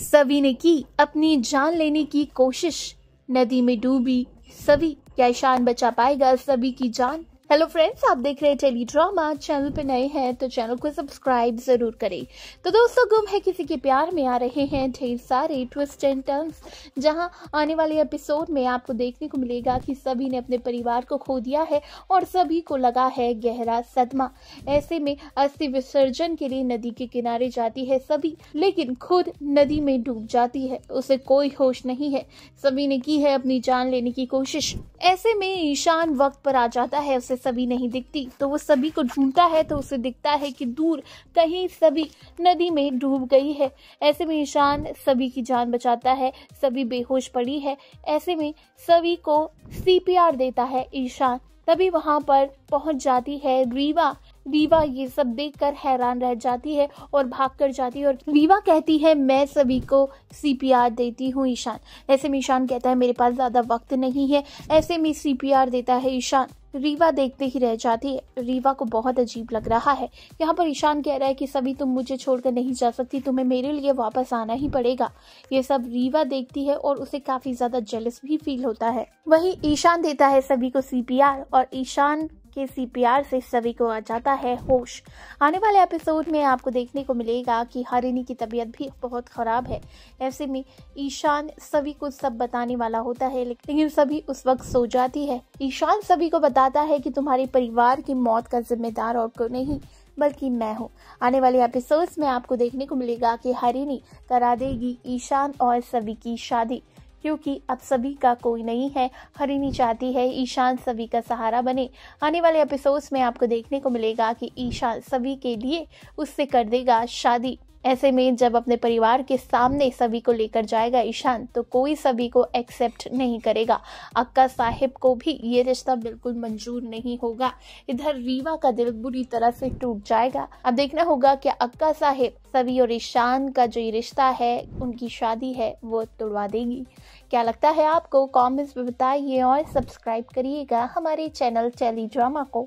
सभी ने की अपनी जान लेने की कोशिश नदी में डूबी सभी क्या ईशान बचा पाएगा सभी की जान हेलो फ्रेंड्स आप देख रहे हैं टेली ड्रामा चैनल पे नए हैं तो चैनल को सब्सक्राइब ज़रूर करें तो दोस्तों गुम है किसी के प्यार में आ रहे हैं ढेर सारे ट्विस्ट एंड टर्न्स जहां आने वाले एपिसोड में आपको देखने को मिलेगा कि सभी ने अपने परिवार को खो दिया है और सभी को लगा है गहरा सदमा ऐसे में अस्थि विसर्जन के लिए नदी के किनारे जाती है सभी लेकिन खुद नदी में डूब जाती है उसे कोई होश नहीं है सभी ने की है अपनी जान लेने की कोशिश ऐसे में ईशान वक्त पर आ जाता है उसे सभी नहीं दिखती तो वो सभी को ढूंढता है तो उसे दिखता है कि दूर कहीं सभी नदी में डूब गई है ऐसे में ईशान सभी की जान बचाता है सभी बेहोश पड़ी है ऐसे में सभी को सीपीआर देता है ईशान तभी वहां पर पहुंच जाती है रीवा रीवा ये सब देखकर हैरान रह जाती है और भाग कर जाती है और रीवा कहती है मैं सभी को सीपीआर देती हूँ ईशान ऐसे में ईशान कहता है मेरे पास ज़्यादा वक्त नहीं है ऐसे में सीपीआर देता है ईशान रीवा देखते ही रह जाती है रीवा को बहुत अजीब लग रहा है यहाँ पर ईशान कह रहा है कि सभी तुम मुझे छोड़कर नहीं जा सकती तुम्हें मेरे लिए वापस आना ही पड़ेगा ये सब रीवा देखती है और उसे काफी ज्यादा जेलस भी फील होता है वही ईशान देता है सभी को सीपीआर और ईशान के सीपीआर से सभी को आ जाता है होश आने वाले एपिसोड में आपको देखने को मिलेगा कि हरिणी की तबीयत भी बहुत ख़राब है ऐसे में ईशान सभी को सब बताने वाला होता है लेकिन सभी उस वक्त सो जाती है ईशान सभी को बताता है कि तुम्हारे परिवार की मौत का जिम्मेदार और को नहीं बल्कि मैं हूँ आने वाले एपिसोड्स में आपको देखने को मिलेगा कि हरिणी करा देगी ईशान और सभी की शादी क्योंकि अब सभी का कोई नहीं है हरिनी चाहती है ईशान सभी का सहारा बने आने वाले एपिसोड्स में आपको देखने को मिलेगा कि ईशान सभी के लिए उससे कर देगा शादी ऐसे में जब अपने परिवार के सामने सभी को लेकर जाएगा ईशान तो कोई सभी को एक्सेप्ट नहीं करेगा अक्का साहिब को भी ये रिश्ता बिल्कुल मंजूर नहीं होगा इधर रीवा का दिल बुरी तरह से टूट जाएगा अब देखना होगा कि अक्का साहिब सभी और ईशान का जो ये रिश्ता है उनकी शादी है वो तोड़वा देगी क्या लगता है आपको कॉमेंट्स में बताइए और सब्सक्राइब करिएगा हमारे चैनल टेली ड्रामा को